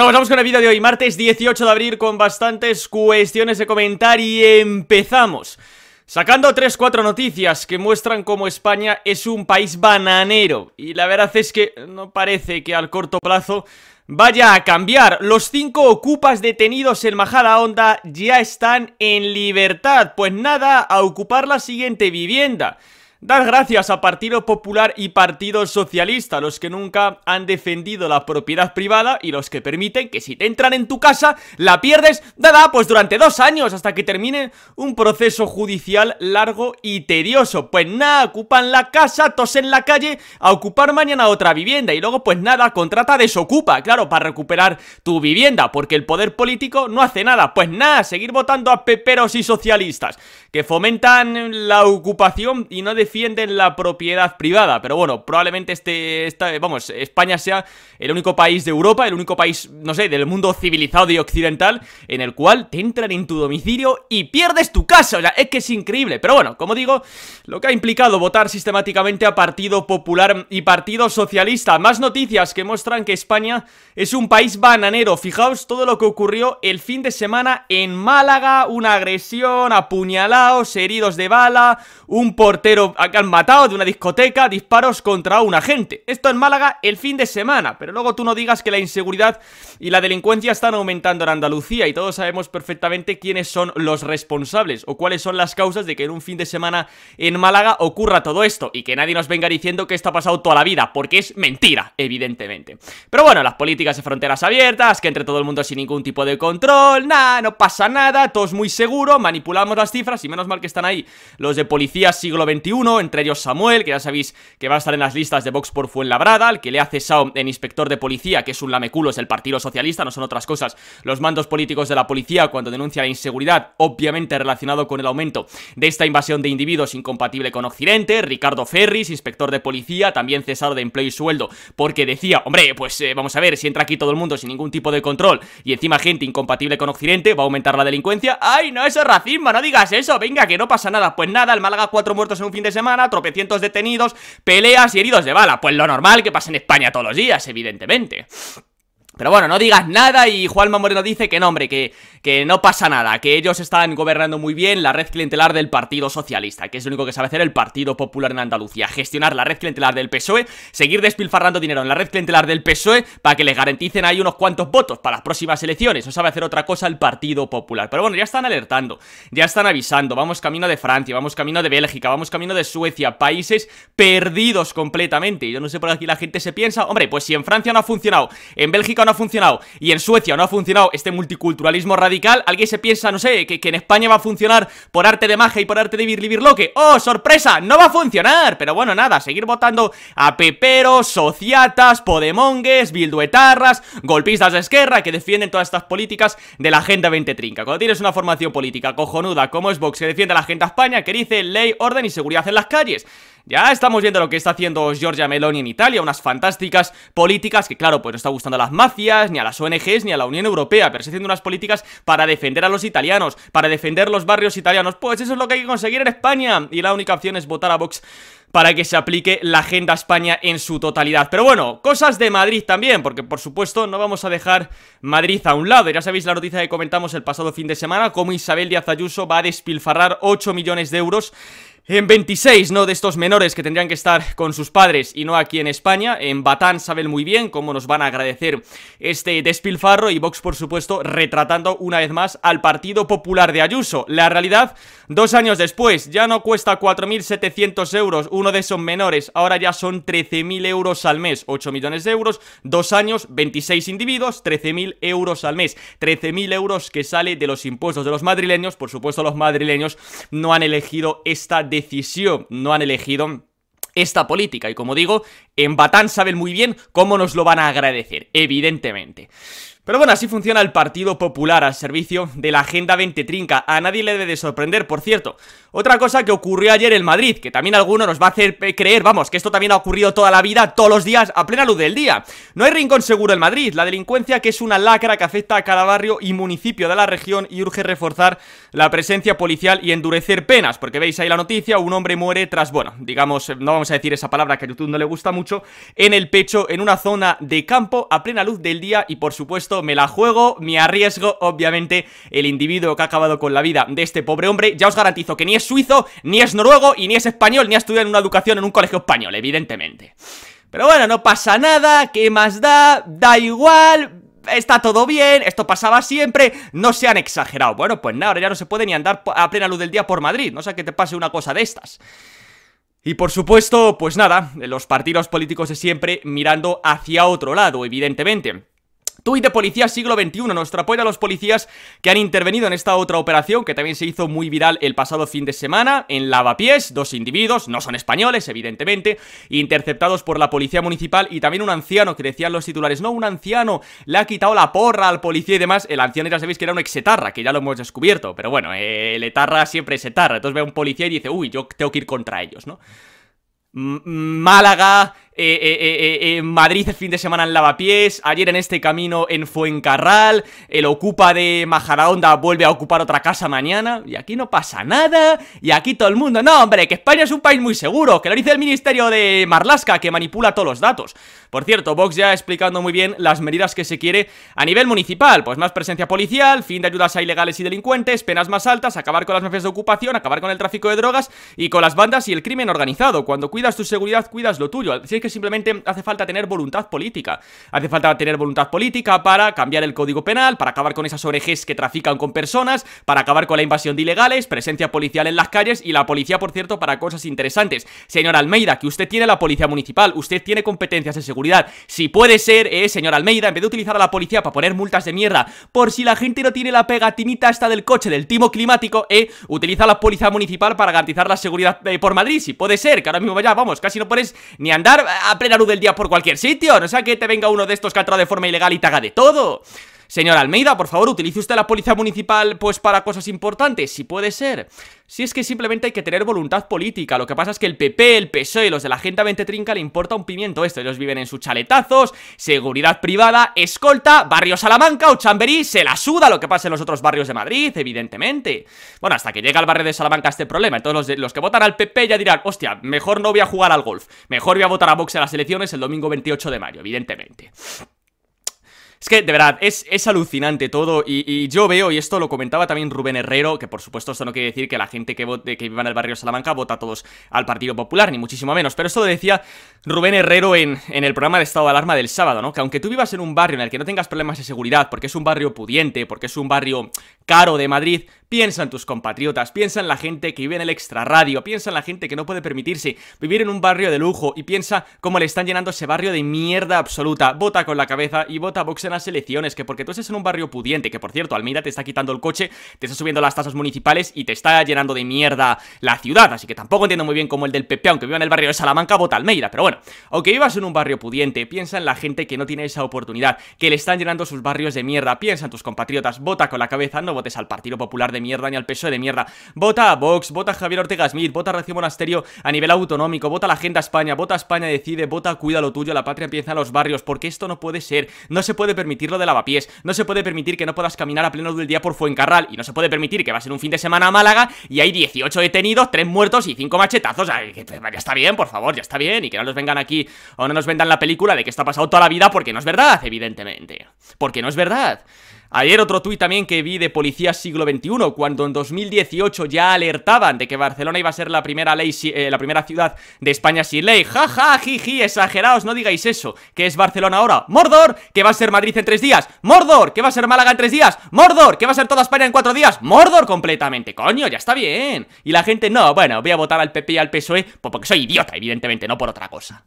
Bueno, pues vamos con el vídeo de hoy, martes 18 de abril, con bastantes cuestiones de comentar y empezamos. Sacando 3-4 noticias que muestran cómo España es un país bananero. Y la verdad es que no parece que al corto plazo vaya a cambiar. Los cinco ocupas detenidos en Majada Honda ya están en libertad. Pues nada, a ocupar la siguiente vivienda. Dar gracias a Partido Popular y Partido Socialista, los que nunca han defendido la propiedad privada y los que permiten que si te entran en tu casa, la pierdes, nada, pues durante dos años hasta que termine un proceso judicial largo y tedioso. Pues nada, ocupan la casa, tosen la calle, a ocupar mañana otra vivienda y luego pues nada, contrata desocupa, claro, para recuperar tu vivienda, porque el poder político no hace nada. Pues nada, seguir votando a peperos y socialistas, que fomentan la ocupación y no defienden la propiedad privada, pero bueno, probablemente este, vamos, España sea el único país de Europa, el único país, no sé, del mundo civilizado y occidental en el cual te entran en tu domicilio y pierdes tu casa, o sea, es que es increíble, pero bueno, como digo, lo que ha implicado votar sistemáticamente a Partido Popular y Partido Socialista, más noticias que muestran que España es un país bananero, fijaos todo lo que ocurrió el fin de semana en Málaga, una agresión, apuñalados, heridos de bala, un portero han matado de una discoteca disparos contra un agente. Esto en Málaga el fin de semana, pero luego tú no digas que la inseguridad y la delincuencia están aumentando en Andalucía y todos sabemos perfectamente quiénes son los responsables o cuáles son las causas de que en un fin de semana en Málaga ocurra todo esto y que nadie nos venga diciendo que esto ha pasado toda la vida, porque es mentira, evidentemente. Pero bueno, las políticas de fronteras abiertas, que entre todo el mundo sin ningún tipo de control, nada, no pasa nada, todo es muy seguro, manipulamos las cifras y menos mal que están ahí los de policía siglo XXI entre ellos Samuel, que ya sabéis que va a estar en las listas de Vox por Fuenlabrada, al que le ha cesado en inspector de policía, que es un lameculos del Partido Socialista, no son otras cosas, los mandos políticos de la policía cuando denuncia la inseguridad, obviamente relacionado con el aumento de esta invasión de individuos incompatible con Occidente, Ricardo Ferris, inspector de policía, también cesado de empleo y sueldo, porque decía, hombre, pues eh, vamos a ver, si entra aquí todo el mundo sin ningún tipo de control y encima gente incompatible con Occidente, va a aumentar la delincuencia, ¡ay, no, eso es racismo, no digas eso, venga, que no pasa nada! Pues nada, el Málaga cuatro muertos en un fin de semana, tropecientos detenidos, peleas y heridos de bala. Pues lo normal que pasa en España todos los días, evidentemente. Pero bueno, no digas nada y Juanma Moreno dice que no, hombre, que, que no pasa nada, que ellos están gobernando muy bien la red clientelar del Partido Socialista, que es lo único que sabe hacer el Partido Popular en Andalucía, gestionar la red clientelar del PSOE, seguir despilfarrando dinero en la red clientelar del PSOE para que les garanticen ahí unos cuantos votos para las próximas elecciones, no sabe hacer otra cosa el Partido Popular. Pero bueno, ya están alertando, ya están avisando, vamos camino de Francia, vamos camino de Bélgica, vamos camino de Suecia, países perdidos completamente. yo no sé por aquí la gente se piensa, hombre, pues si en Francia no ha funcionado, en Bélgica no ha funcionado y en Suecia no ha funcionado este multiculturalismo radical, alguien se piensa, no sé, que, en España va a funcionar por arte de magia y por arte de que, ¡Oh, sorpresa! ¡No va a funcionar! Pero bueno, nada, seguir votando a peperos, sociatas, podemongues, bilduetarras, golpistas de esquerra que defienden todas estas políticas de la Agenda 2030. Cuando tienes una formación política cojonuda como es Vox que defiende a la Agenda España, que dice ley, orden y seguridad en las calles, ya estamos viendo lo que está haciendo Giorgia Meloni en Italia, unas fantásticas políticas que, claro, pues no está gustando a las mafias, ni a las ONGs, ni a la Unión Europea, pero está haciendo unas políticas para defender a los italianos, para defender los barrios italianos. Pues eso es lo que hay que conseguir en España. Y la única opción es votar a Vox para que se aplique la Agenda España en su totalidad. Pero bueno, cosas de Madrid también, porque por supuesto no vamos a dejar Madrid a un lado. Ya sabéis la noticia que comentamos el pasado fin de semana, cómo Isabel Díaz Ayuso va a despilfarrar 8 millones de euros en 26, ¿no? De estos menores que tendrían que estar con sus padres y no aquí en España. En Batán saben muy bien cómo nos van a agradecer este despilfarro y Vox, por supuesto, retratando una vez más al Partido Popular de Ayuso. La realidad, dos años después, ya no cuesta 4.700 euros uno de esos menores, ahora ya son 13.000 euros al mes, 8 millones de euros, dos años, 26 individuos, 13.000 euros al mes, 13.000 euros que sale de los impuestos de los madrileños, por supuesto los madrileños no han elegido esta decisión, no han elegido esta política. Y como digo, en Batán saben muy bien cómo nos lo van a agradecer, evidentemente. Pero bueno, así funciona el Partido Popular al servicio de la Agenda 20 Trinca. A nadie le debe de sorprender, por cierto. Otra cosa que ocurrió ayer en Madrid, que también alguno nos va a hacer creer, vamos, que esto también ha ocurrido toda la vida, todos los días, a plena luz del día. No hay rincón seguro en Madrid. La delincuencia, que es una lacra que afecta a cada barrio y municipio de la región y urge reforzar la presencia policial y endurecer penas. Porque veis ahí la noticia, un hombre muere tras, bueno, digamos, eh, no vamos a decir esa palabra que a YouTube no le gusta mucho, en el pecho, en una zona de campo, a plena luz del día y, por supuesto, me la juego, me arriesgo, obviamente, el individuo que ha acabado con la vida de este pobre hombre, ya os garantizo que ni es suizo, ni es noruego, y ni es español, ni ha estudiado en una educación en un colegio español, evidentemente. Pero bueno, no pasa nada, ¿qué más da? Da igual, está todo bien, esto pasaba siempre, no se han exagerado. Bueno, pues nada, ahora ya no se puede ni andar a plena luz del día por Madrid, no sé sea que te pase una cosa de estas. Y por supuesto, pues nada, los partidos políticos es siempre mirando hacia otro lado, evidentemente. Tuit de Policía Siglo XXI, nuestro apoyo a los policías que han intervenido en esta otra operación que también se hizo muy viral el pasado fin de semana en Lavapiés, dos individuos, no son españoles evidentemente, interceptados por la policía municipal y también un anciano que decían los titulares, no, un anciano le ha quitado la porra al policía y demás, el anciano ya sabéis que era un exetarra, que ya lo hemos descubierto, pero bueno, el etarra siempre es etarra, entonces ve a un policía y dice, uy, yo tengo que ir contra ellos, ¿no? Málaga, eh, eh, eh, en Madrid el fin de semana en Lavapiés, ayer en este camino en Fuencarral, el Ocupa de Majaraonda vuelve a ocupar otra casa mañana, y aquí no pasa nada, y aquí todo el mundo, no hombre, que España es un país muy seguro, que lo dice el Ministerio de Marlasca, que manipula todos los datos. Por cierto, Vox ya explicando muy bien las medidas que se quiere a nivel municipal, pues más presencia policial, fin de ayudas a ilegales y delincuentes, penas más altas, acabar con las mafias de ocupación, acabar con el tráfico de drogas y con las bandas y el crimen organizado. Cuando cuidas tu seguridad, cuidas lo tuyo. Así simplemente hace falta tener voluntad política. Hace falta tener voluntad política para cambiar el código penal, para acabar con esas ORGs que trafican con personas, para acabar con la invasión de ilegales, presencia policial en las calles y la policía, por cierto, para cosas interesantes. Señor Almeida, que usted tiene la policía municipal, usted tiene competencias de seguridad. Si puede ser, eh, señor Almeida, en vez de utilizar a la policía para poner multas de mierda, por si la gente no tiene la pegatinita hasta del coche del timo climático, eh, utiliza la policía municipal para garantizar la seguridad eh, por Madrid, si puede ser, que ahora mismo vaya, vamos, casi no puedes ni andar a plena luz del día por cualquier sitio. No sea que te venga uno de estos que ha de forma ilegal y te haga de todo. Señor Almeida, por favor, utilice usted la policía municipal pues para cosas importantes, si puede ser. Si es que simplemente hay que tener voluntad política, lo que pasa es que el PP, el PSOE y los de la gente 20 Trinca le importa un pimiento esto, ellos viven en sus chaletazos, seguridad privada, escolta, barrio Salamanca o Chamberí, se la suda lo que pasa en los otros barrios de Madrid, evidentemente. Bueno, hasta que llega al barrio de Salamanca este problema, entonces los, los que votan al PP ya dirán, hostia, mejor no voy a jugar al golf, mejor voy a votar a Vox en las elecciones el domingo 28 de mayo, evidentemente. Es que, de verdad, es, alucinante todo y, yo veo, y esto lo comentaba también Rubén Herrero, que por supuesto esto no quiere decir que la gente que, vote, viva en el barrio Salamanca vota todos al Partido Popular, ni muchísimo menos, pero esto lo decía Rubén Herrero en, en el programa de estado de alarma del sábado, ¿no? Que aunque tú vivas en un barrio en el que no tengas problemas de seguridad, porque es un barrio pudiente, porque es un barrio caro de Madrid, Piensa en tus compatriotas, piensa en la gente que vive en el extrarradio, piensa en la gente que no puede permitirse vivir en un barrio de lujo y piensa cómo le están llenando ese barrio de mierda absoluta. Vota con la cabeza y vota boxe en las elecciones, que porque tú estás en un barrio pudiente, que por cierto, Almeida te está quitando el coche, te está subiendo las tasas municipales y te está llenando de mierda la ciudad, así que tampoco entiendo muy bien cómo el del PP, aunque viva en el barrio de Salamanca, vota Almeida, pero bueno, aunque vivas en un barrio pudiente, piensa en la gente que no tiene esa oportunidad, que le están llenando sus barrios de mierda, piensa en tus compatriotas, vota con la cabeza, no votes al Partido Popular de mierda, ni al peso de mierda. Vota a Vox, vota a Javier Ortega Smith, vota a Monasterio a nivel autonómico, vota a la agenda España, vota a España decide, vota cuida lo tuyo, la patria empieza en los barrios, porque esto no puede ser. No se puede permitir lo de lavapiés, no se puede permitir que no puedas caminar a pleno del día por Fuencarral, y no se puede permitir que va a ser un fin de semana a Málaga y hay 18 detenidos, 3 muertos y 5 machetazos. ya está bien, por favor, ya está bien, y que no nos vengan aquí o no nos vendan la película de que está pasado toda la vida, porque no es verdad, evidentemente. Porque no es verdad. Ayer otro tuit también que vi de Policía Siglo XXI, cuando en 2018 ya alertaban de que Barcelona iba a ser la primera, ley, eh, la primera ciudad de España sin ley. Ja, ja, jiji, exageraos, no digáis eso. ¿Qué es Barcelona ahora? ¡Mordor! que va a ser Madrid en tres días? ¡Mordor! que va a ser Málaga en tres días? ¡Mordor! que va a ser toda España en cuatro días? ¡Mordor completamente! ¡Coño, ya está bien! Y la gente, no, bueno, voy a votar al PP y al PSOE pues porque soy idiota, evidentemente, no por otra cosa.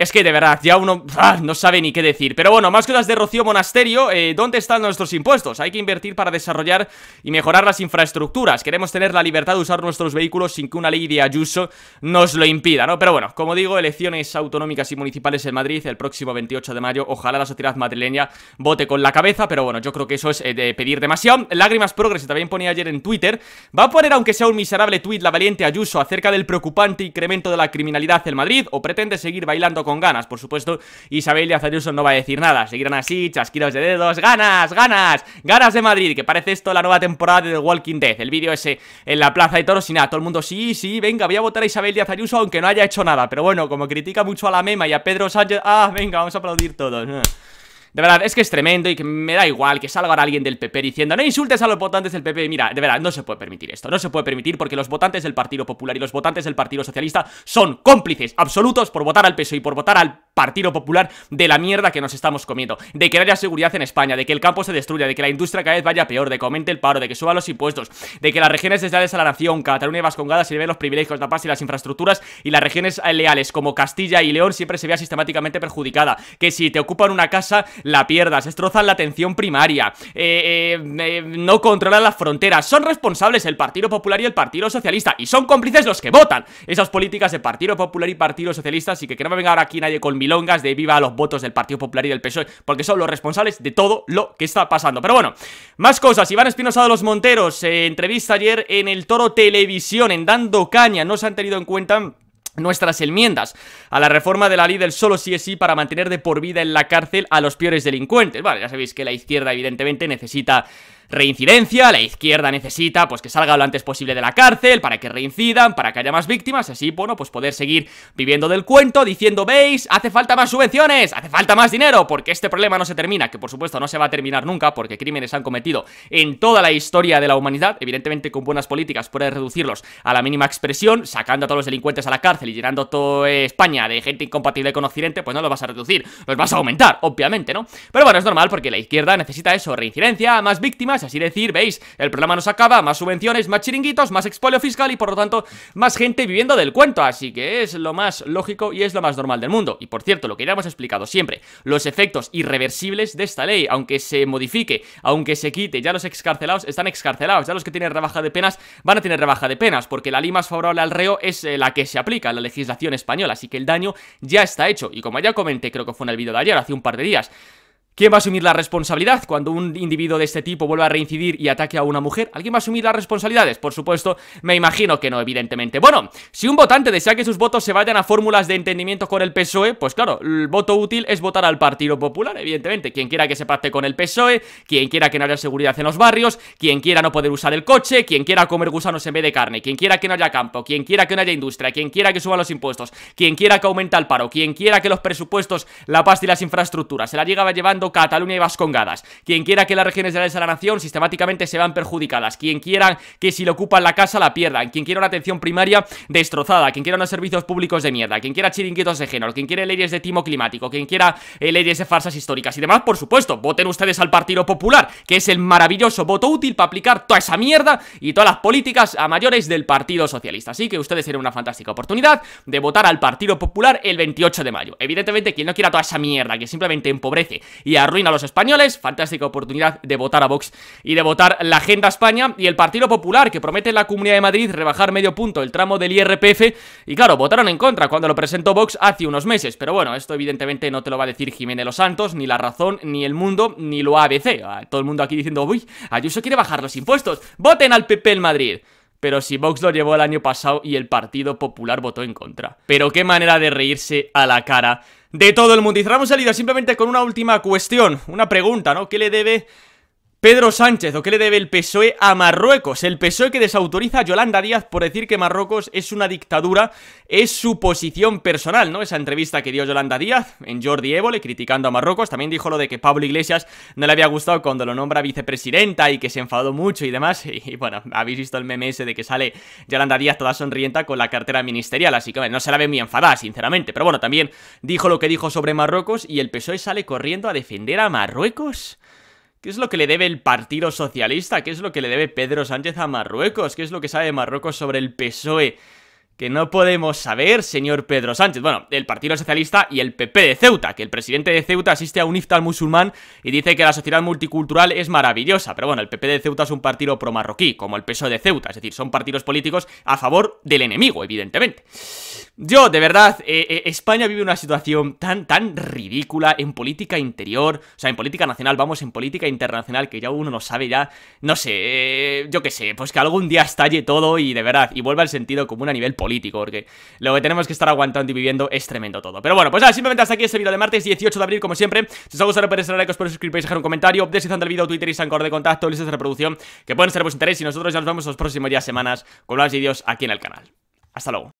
Es que de verdad, ya uno ah, no sabe ni qué decir Pero bueno, más cosas de Rocío Monasterio eh, ¿Dónde están nuestros impuestos? Hay que invertir para desarrollar y mejorar las infraestructuras Queremos tener la libertad de usar nuestros vehículos Sin que una ley de Ayuso nos lo impida, ¿no? Pero bueno, como digo, elecciones autonómicas y municipales en Madrid El próximo 28 de mayo Ojalá la sociedad madrileña vote con la cabeza Pero bueno, yo creo que eso es eh, pedir demasiado Lágrimas Progress, también ponía ayer en Twitter Va a poner, aunque sea un miserable tuit La valiente Ayuso acerca del preocupante incremento de la criminalidad en Madrid ¿O pretende seguir bailando con con ganas, por supuesto. Isabel y Ayuso no va a decir nada, seguirán así, chasquidos de dedos, ganas, ganas, ganas de Madrid, que parece esto la nueva temporada de The Walking Dead, el vídeo ese en la Plaza de Toros y nada, todo el mundo, sí, sí, venga, voy a votar a Isabel y Ayuso aunque no haya hecho nada, pero bueno, como critica mucho a la mema y a Pedro Sánchez, ah, venga, vamos a aplaudir todos. De verdad, es que es tremendo y que me da igual que salga a alguien del PP diciendo no insultes a los votantes del PP. Mira, de verdad, no se puede permitir esto. No se puede permitir porque los votantes del Partido Popular y los votantes del Partido Socialista son cómplices absolutos por votar al PSOE y por votar al Partido Popular de la mierda que nos estamos comiendo, de que haya seguridad en España, de que el campo se destruya, de que la industria cada vez vaya peor, de que aumente el paro, de que suban los impuestos, de que las regiones desleales a la nación, Cataluña y Vascongada se lleven los privilegios, la paz y las infraestructuras y las regiones eh, leales como Castilla y León siempre se vea sistemáticamente perjudicada, que si te ocupan una casa la pierdas, destrozan la atención primaria, eh, eh, eh, no controlan las fronteras, son responsables el Partido Popular y el Partido Socialista, y son cómplices los que votan esas políticas de Partido Popular y Partido Socialista, así que que no me venga ahora aquí nadie con milongas de viva a los votos del Partido Popular y del PSOE, porque son los responsables de todo lo que está pasando. Pero bueno, más cosas, Iván Espinosa de los Monteros, entrevista ayer en el Toro Televisión, en Dando Caña, no se han tenido en cuenta nuestras enmiendas a la reforma de la ley del solo sí es sí para mantener de por vida en la cárcel a los peores delincuentes. Vale, ya sabéis que la izquierda evidentemente necesita reincidencia, la izquierda necesita pues que salga lo antes posible de la cárcel para que reincidan, para que haya más víctimas, así, bueno, pues poder seguir viviendo del cuento, diciendo, veis, hace falta más subvenciones, hace falta más dinero, porque este problema no se termina, que por supuesto no se va a terminar nunca, porque crímenes han cometido en toda la historia de la humanidad, evidentemente con buenas políticas puedes reducirlos a la mínima expresión, sacando a todos los delincuentes a la cárcel y llenando toda España de gente incompatible con Occidente, pues no los vas a reducir, los vas a aumentar, obviamente, ¿no? Pero bueno, es normal porque la izquierda necesita eso, reincidencia, más víctimas, así decir, veis, el programa nos acaba, más subvenciones, más chiringuitos, más expolio fiscal y por lo tanto más gente viviendo del cuento, así que es lo más lógico y es lo más normal del mundo. Y por cierto, lo que ya hemos explicado siempre, los efectos irreversibles de esta ley, aunque se modifique, aunque se quite, ya los excarcelados están excarcelados, ya los que tienen rebaja de penas van a tener rebaja de penas, porque la ley más favorable al reo es eh, la que se aplica, la legislación española, así que el daño ya está hecho. Y como ya comenté, creo que fue en el vídeo de ayer, hace un par de días, ¿Quién va a asumir la responsabilidad cuando un individuo de este tipo vuelva a reincidir y ataque a una mujer? ¿Alguien va a asumir las responsabilidades? Por supuesto, me imagino que no, evidentemente. Bueno, si un votante desea que sus votos se vayan a fórmulas de entendimiento con el PSOE, pues claro, el voto útil es votar al Partido Popular, evidentemente. Quien quiera que se parte con el PSOE, quien quiera que no haya seguridad en los barrios, quien quiera no poder usar el coche, quien quiera comer gusanos en vez de carne, quien quiera que no haya campo, quien quiera que no haya industria, quien quiera que suban los impuestos, quien quiera que aumente el paro, quien quiera que los presupuestos, la paz y las infraestructuras se la llega llevando Cataluña y Vascongadas. Quien quiera que las regiones de la nación sistemáticamente se van perjudicadas. Quien quiera que si le ocupan la casa la pierdan. Quien quiera una atención primaria destrozada. Quien quiera unos servicios públicos de mierda. Quien quiera chiringuitos de género. Quien quiera leyes de timo climático. Quien quiera eh, leyes de farsas históricas y demás, por supuesto. Voten ustedes al Partido Popular, que es el maravilloso voto útil para aplicar toda esa mierda y todas las políticas a mayores del Partido Socialista. Así que ustedes tienen una fantástica oportunidad de votar al Partido Popular el 28 de mayo. Evidentemente, quien no quiera toda esa mierda que simplemente empobrece y y arruina a los españoles. Fantástica oportunidad de votar a Vox y de votar la Agenda España y el Partido Popular, que promete en la Comunidad de Madrid rebajar medio punto el tramo del IRPF. Y claro, votaron en contra cuando lo presentó Vox hace unos meses. Pero bueno, esto evidentemente no te lo va a decir Jiménez Los Santos, ni La Razón, ni El Mundo, ni lo ABC. Ah, todo el mundo aquí diciendo, uy, Ayuso quiere bajar los impuestos. ¡Voten al PP en Madrid! pero si Vox lo llevó el año pasado y el Partido Popular votó en contra. Pero qué manera de reírse a la cara de todo el mundo. Y cerramos simplemente con una última cuestión, una pregunta, ¿no? ¿Qué le debe Pedro Sánchez, ¿o qué le debe el PSOE a Marruecos? El PSOE que desautoriza a Yolanda Díaz por decir que Marruecos es una dictadura es su posición personal, ¿no? Esa entrevista que dio Yolanda Díaz en Jordi Évole criticando a Marruecos, también dijo lo de que Pablo Iglesias no le había gustado cuando lo nombra vicepresidenta y que se enfadó mucho y demás, y, bueno, habéis visto el meme de que sale Yolanda Díaz toda sonrienta con la cartera ministerial, así que no se la ve muy enfadada, sinceramente, pero bueno, también dijo lo que dijo sobre Marruecos y el PSOE sale corriendo a defender a Marruecos. ¿Qué es lo que le debe el Partido Socialista? ¿Qué es lo que le debe Pedro Sánchez a Marruecos? ¿Qué es lo que sabe Marruecos sobre el PSOE? que no podemos saber, señor Pedro Sánchez. Bueno, el Partido Socialista y el PP de Ceuta, que el presidente de Ceuta asiste a un iftal musulmán y dice que la sociedad multicultural es maravillosa. Pero bueno, el PP de Ceuta es un partido pro-marroquí, como el PSOE de Ceuta. Es decir, son partidos políticos a favor del enemigo, evidentemente. Yo, de verdad, eh, eh, España vive una situación tan, tan ridícula en política interior, o sea, en política nacional, vamos, en política internacional, que ya uno no sabe ya, no sé, eh, yo qué sé, pues que algún día estalle todo y de verdad, y vuelva el sentido común a nivel político político, porque lo que tenemos que estar aguantando y viviendo es tremendo todo. Pero bueno, pues nada, simplemente hasta aquí este vídeo de martes 18 de abril, como siempre. Si os ha gustado, podéis darle like, os podéis suscribir, dejar un comentario, deslizando el vídeo, Twitter y Sancor de contacto, listas de reproducción, que pueden ser de vuestro interés. Y nosotros ya nos vemos los próximos días, semanas, con más vídeos aquí en el canal. Hasta luego.